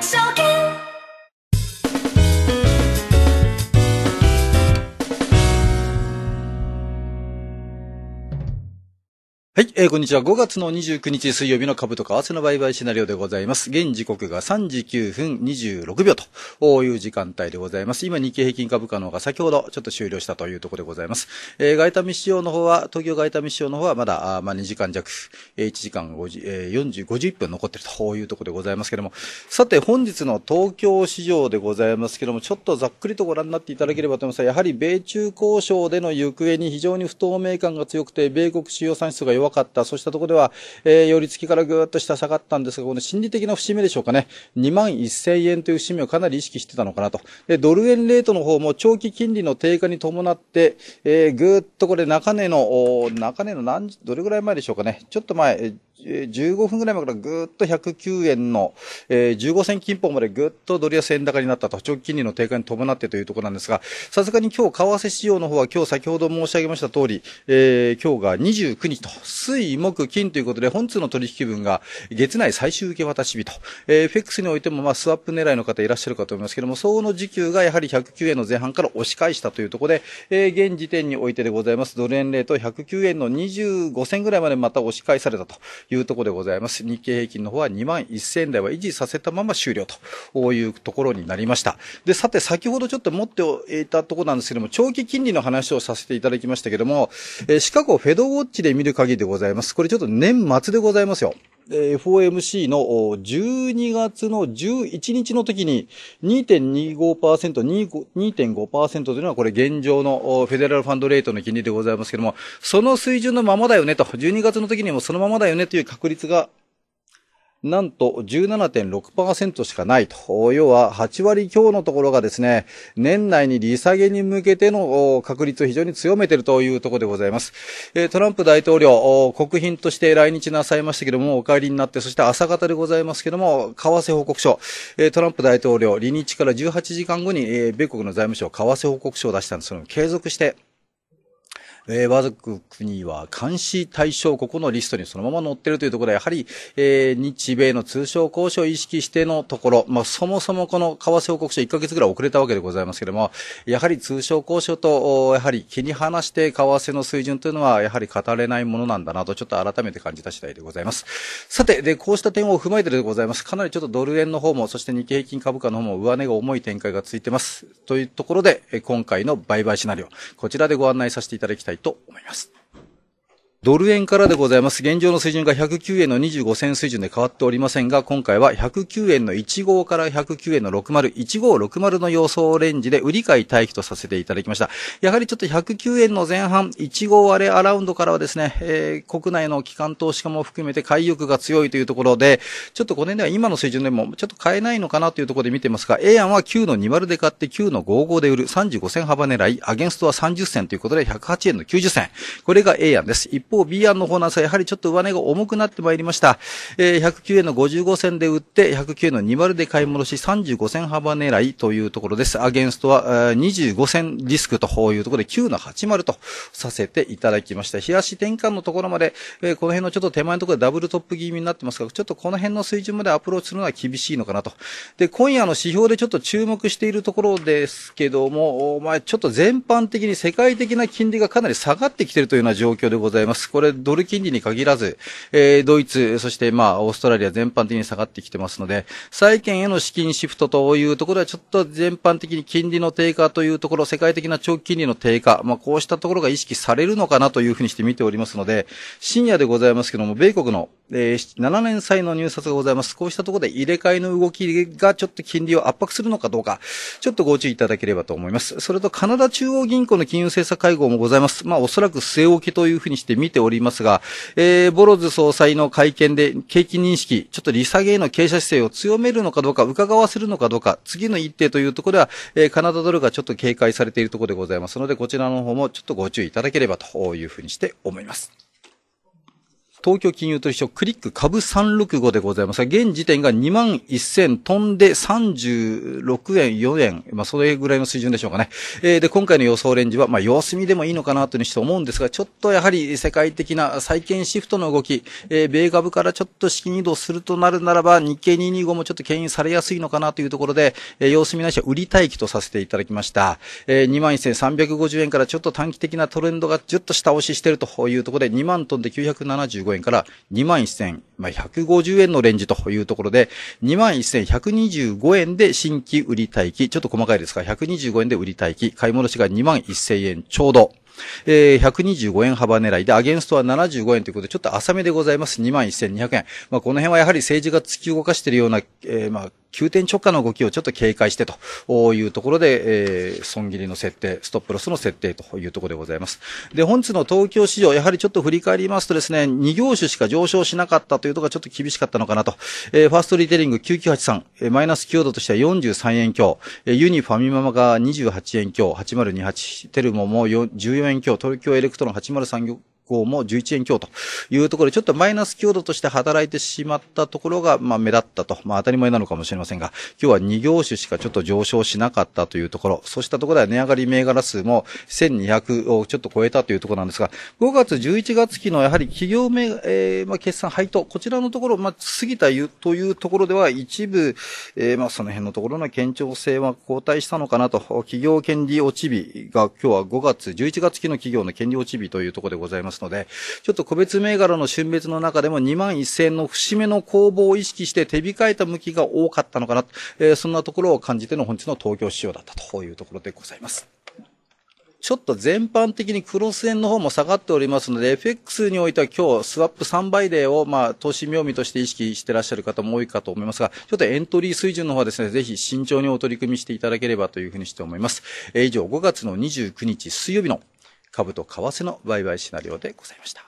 so はい、えー、こんにちは。5月の29日水曜日の株と為替の売買シナリオでございます。現時刻が3時9分26秒という時間帯でございます。今、日経平均株価の方が先ほどちょっと終了したというところでございます。えー、外為市場の方は、東京外為市場の方はまだ、あまあ、2時間弱、え1時間5 0えー、40、51分残っているというところでございますけれども、さて、本日の東京市場でございますけれども、ちょっとざっくりとご覧になっていただければと思います。やはり米中交渉での行方に非常に不透明感が強くて、米国主要産出が弱弱かった。そうしたところでは、えー、寄り付きからぐーっと下下がったんですが、この心理的な節目でしょうかね。2万1000円という節目をかなり意識してたのかなと。で、ドル円レートの方も長期金利の低下に伴って、えー、ぐーっとこれ中根の、中の何、どれぐらい前でしょうかね。ちょっと前、15分ぐらい前からぐっと109円の、えー、15銭金本までぐっとドル安円高になったと、長期金利の低下に伴ってというところなんですが、さすがに今日、為替市場の方は今日先ほど申し上げました通り、えー、今日が29日と、水、木、金ということで、本通の取引分が月内最終受け渡し日と、えー、FX においてもまあスワップ狙いの方いらっしゃるかと思いますけども、相応の時給がやはり109円の前半から押し返したというところで、えー、現時点においてでございます。ドル円レート109円の25銭ぐらいまでまた押し返されたというところでございます。日経平均の方は2万1000台は維持させたまま終了というところになりました。で、さて先ほどちょっと持っていたところなんですけども、長期金利の話をさせていただきましたけども、えー、シカゴフェドウォッチで見る限りでございます。これちょっと年末でございますよ。FOMC の12月の11日の時に2.25%、2.5%というのはこれ現状のフェデラルファンドレートの金利でございますけども、その水準のままだよねと、12月の時にもそのままだよねという確率がなんと17.6%しかないと。要は8割強のところがですね、年内に利下げに向けての確率を非常に強めているというところでございます。トランプ大統領、国賓として来日なさいましたけども、お帰りになって、そして朝方でございますけども、為替報告書、トランプ大統領、離日から18時間後に、米国の財務省、為替報告書を出したんですその継続して、えー、我が国は監視対象国のリストにそのまま載ってるというところで、やはり、えー、日米の通商交渉を意識してのところ、まあ、そもそもこの為替報告書1ヶ月ぐらい遅れたわけでございますけれども、やはり通商交渉と、やはり気に離して為替の水準というのは、やはり語れないものなんだなと、ちょっと改めて感じた次第でございます。さて、で、こうした点を踏まえてでございます。かなりちょっとドル円の方も、そして日経平均株価の方も上値が重い展開がついてます。というところで、今回の売買シナリオ、こちらでご案内させていただきたいと思います。ドル円からでございます。現状の水準が109円の25銭水準で変わっておりませんが、今回は109円の15から109円の60、1560の予想レンジで売り買い待機とさせていただきました。やはりちょっと109円の前半、15割れアラウンドからはですね、えー、国内の機関投資家も含めて買い欲が強いというところで、ちょっと5年では今の水準でもちょっと買えないのかなというところで見てますが、A 案は9の20で買って9の55で売る35銭幅狙い、アゲンストは30銭ということで108円の90銭。これが A 案です。方、B 案の方なんですが、やはりちょっと上値が重くなってまいりました。えー、109円の55銭で売って、109円の20で買い戻し、35銭幅狙いというところです。アゲンストは、25銭リスクというところで、9の80とさせていただきました。冷やし転換のところまで、えー、この辺のちょっと手前のところでダブルトップ気味になってますが、ちょっとこの辺の水準までアプローチするのは厳しいのかなと。で、今夜の指標でちょっと注目しているところですけども、お前ちょっと全般的に世界的な金利がかなり下がってきているというような状況でございます。。これ、ドル金利に限らず、えー、ドイツ、そしてまあ、オーストラリア全般的に下がってきてますので、債券への資金シフトというところは、ちょっと全般的に金利の低下というところ、世界的な長期金利の低下、まあ、こうしたところが意識されるのかなというふうにして見ておりますので、深夜でございますけども、米国のえー、7年債の入札がございます。こうしたところで入れ替えの動きがちょっと金利を圧迫するのかどうか、ちょっとご注意いただければと思います。それとカナダ中央銀行の金融政策会合もございます。まあおそらく据え置きというふうにして見ておりますが、えー、ボロズ総裁の会見で景気認識、ちょっと利下げへの傾斜姿勢を強めるのかどうか、伺わせるのかどうか、次の一手というところでは、えー、カナダドルがちょっと警戒されているところでございますので、こちらの方もちょっとご注意いただければというふうにして思います。東京金融と一緒、クリック株365でございますが、現時点が2万1000飛んで36円、4円、まあ、それぐらいの水準でしょうかね。えー、で、今回の予想レンジは、まあ、様子見でもいいのかなというふうに思うんですが、ちょっとやはり世界的な債券シフトの動き、えー、米株からちょっと資金移動するとなるならば、日経225もちょっと牽引されやすいのかなというところで、えー、様子見なしは売り待機とさせていただきました。えー、2万1350円からちょっと短期的なトレンドがちょっと下押ししているというところで、2万飛んで975 1円から21,150、まあ、円のレンジというところで、21,125円で新規売り待機、ちょっと細かいですが、125円で売り待機、買い戻しが21,000円ちょうど。えー、125円幅狙いで、アゲンストは75円ということで、ちょょっと浅めでございます。21,200円。まあ、この辺はやはり政治が突き動かしているような、えー、まあ、急転直下の動きをちょっと警戒してというところで、えー、損切りの設定、ストップロスの設定というところでございます。で、本日の東京市場、やはりちょっと振り返りますとですね、2業種しか上昇しなかったというところがちょっと厳しかったのかなと。えー、ファーストリテリング9983、えー、マイナス9度としては43円強、えー、ユニファミママが28円強、8028、テルモも14円強、東京エレクトロン8039、校も11円強というところで、ちょっとマイナス強度として働いてしまったところが、まあ、目立ったと。まあ、当たり前なのかもしれませんが、今日は2業種しかちょっと上昇しなかったというところ、そうしたところでは値上がり銘柄数も1200をちょっと超えたというところなんですが、5月11月期のやはり企業名、えー、まあ、決算配当、こちらのところ、まあ、過ぎたというところでは一部、えー、まあ、その辺のところの堅調性は後退したのかなと、企業権利落ち日が今日は5月11月期の企業の権利落ち日というところでございます。ますので、ちょっと個別銘柄の春別の中でも2万1000円の節目の攻防を意識して手控えた向きが多かったのかな、えー、そんなところを感じての本日の東京市場だったというところでございます。ちょっと全般的にクロス円の方も下がっておりますので、FX においては今日、スワップ3倍ーを、まあ、投資妙味として意識してらっしゃる方も多いかと思いますが、ちょっとエントリー水準の方はですね、ぜひ慎重にお取り組みしていただければというふうにして思います。えー、以上、5月の29日水曜日の株と為替の売買シナリオでございました。